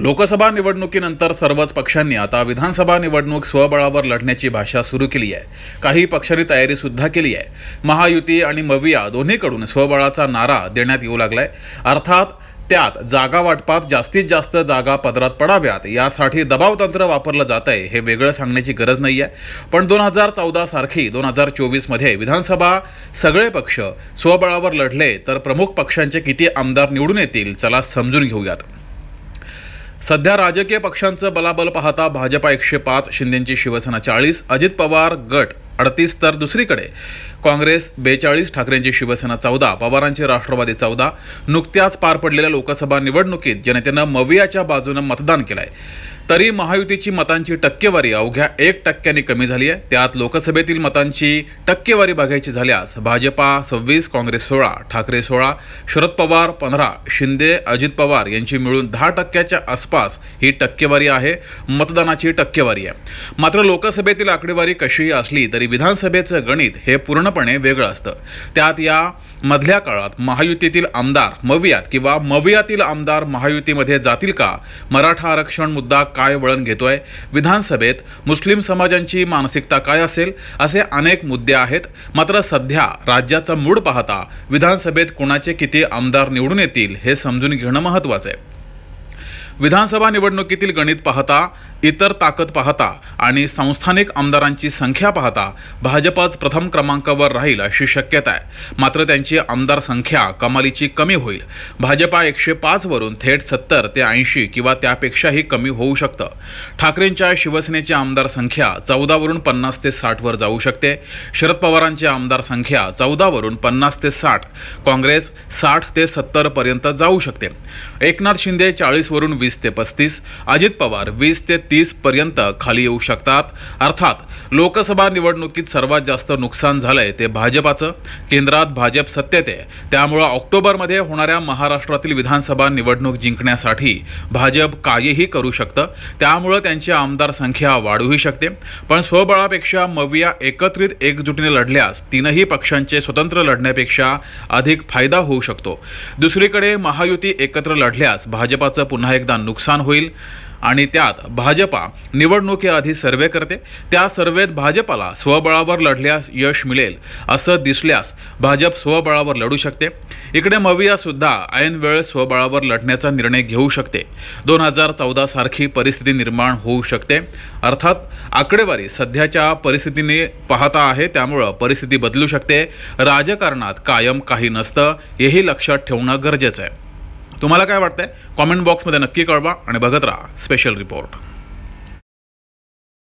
लोकसभा निवडणुकीनंतर सर्वच पक्षांनी आता विधानसभा निवडणूक स्वबळावर लढण्याची भाषा सुरू केली आहे काही पक्षांनी तयारीसुद्धा केली आहे महायुती आणि मविया दोन्हीकडून स्वबळाचा नारा देण्यात येऊ लागलाय अर्थात त्यात जागा वाटपात जास्तीत जास्त जागा पदरात पडाव्यात यासाठी तंत्र वापरलं जात आहे हे वेगळं सांगण्याची गरज नाही आहे पण दोन हजार चौदा सारखी दोन हजार चोवीसमध्ये विधानसभा सगळे पक्ष स्वबळावर लढले तर प्रमुख पक्षांचे किती आमदार निवडून येतील चला समजून घेऊयात सध्या राजकीय पक्षांचं बलाबल पाहता भाजपा एकशे पाच शिंदेंची शिवसेना चाळीस अजित पवार गट अडतीस तर दुसरीकडे काँग्रेस बेचाळीस ठाकरेंची शिवसेना चौदा पवारांची राष्ट्रवादी चौदा नुकत्याच पार पडलेल्या लोकसभा निवडणुकीत जनतेनं मवियाच्या बाजूनं मतदान केलंय तरी महायुतीची मतांची टक्केवारी अवघ्या एक टक्क्यांनी कमी झाली आहे त्यात लोकसभेतील मतांची टक्केवारी बघायची झाल्यास भाजपा सव्वीस काँग्रेस सोळा ठाकरे सोळा शरद पवार पंधरा शिंदे अजित पवार यांची मिळून दहा टक्क्याच्या आसपास ही टक्केवारी आहे मतदानाची टक्केवारी आहे मात्र लोकसभेतील आकडेवारी कशीही असली तरी तरी विधानसभेचं गणित हे पूर्णपणे वेगळं असतं त्यात या मधल्या काळात महायुतीतील आमदार मवियात किंवा मवियातील आमदार महायुतीमध्ये जातील का मराठा आरक्षण मुद्दा काय वळण घेतोय विधानसभेत मुस्लिम समाजांची मानसिकता काय असेल असे अनेक मुद्दे आहेत मात्र सध्या राज्याचा मूड पाहता विधानसभेत कोणाचे किती आमदार निवडून येतील हे समजून घेणं महत्त्वाचं आहे विधानसभा निवडणुकीतील गणित पाहता इतर ताकद पाहता आणि संस्थानिक आमदारांची संख्या पाहता भाजपाच प्रथम क्रमांकावर राहील अशी शक्यता आहे मात्र त्यांची आमदार संख्या कमालीची कमी होईल भाजपा एकशे पाचवरून थेट सत्तर ते ऐंशी किंवा त्यापेक्षाही कमी होऊ शकतं ठाकरेंच्या शिवसेनेची आमदार संख्या चौदावरून पन्नास ते साठवर जाऊ शकते शरद पवारांची आमदार संख्या चौदावरून पन्नास ते साठ काँग्रेस साठ ते सत्तरपर्यंत जाऊ शकते एकनाथ शिंदे चाळीसवरून वीस ते पस्तीस अजित पवार वीस ते तीस पर्यंत खाली येऊ शकतात अर्थात लोकसभा निवडणुकीत सर्वात जास्त नुकसान झालंय ते भाजपाचं केंद्रात भाजप सत्तेत आहे त्यामुळं ऑक्टोबरमध्ये होणाऱ्या महाराष्ट्रातील विधानसभा निवडणूक जिंकण्यासाठी भाजप काहीही करू शकतं त्यामुळं त्यांची आमदार संख्या वाढूही शकते पण स्वबळापेक्षा मविया एकत्रित एकजुटीने लढल्यास तीनही पक्षांचे स्वतंत्र लढण्यापेक्षा अधिक फायदा होऊ शकतो दुसरीकडे महायुती एकत्र लढल्यास भाजपाचं पुन्हा एकदा नुकसान होईल आणि त्यात भाजपा निवडणुकीआधी सर्वे करते त्या सर्वेत भाजपाला स्वबळावर लढल्यास यश मिळेल असं दिसल्यास भाजप स्वबळावर लढू शकते इकडे मविया सुद्धा ऐन वेळ स्वबळावर लढण्याचा निर्णय घेऊ शकते दोन हजार सारखी परिस्थिती निर्माण होऊ शकते अर्थात आकडेवारी सध्याच्या परिस्थितीने पाहता आहे त्यामुळं परिस्थिती बदलू शकते राजकारणात कायम काही नसतं हेही लक्षात ठेवणं गरजेचं आहे तुम्हाला काय वाटतंय कॉमेंट बॉक्समध्ये नक्की कळवा आणि बघत राहा स्पेशल रिपोर्ट